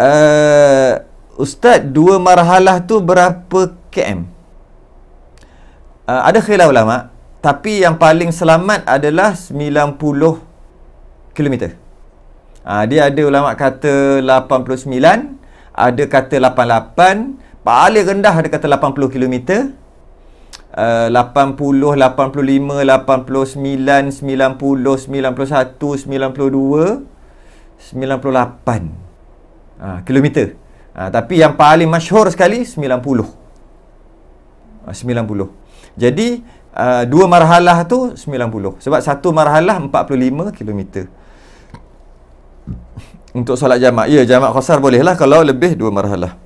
uh, Ustaz dua marhalah tu berapa km? Uh, eh, ada khilaf ulama tapi yang paling selamat adalah 90 km. Uh, dia ada ulama kata 89, ada kata 88, paling rendah ada kata 80 km. Uh, 80, 85, 89, 90, 91, 92, 98. Ah, kilometer. Ha, tapi yang paling masyhur sekali 90. Ha, 90. Jadi uh, dua marhalah tu 90. Sebab satu marhalah 45 kilometer. Untuk solat jamak. Ya, jamak khasar bolehlah kalau lebih dua marhalah.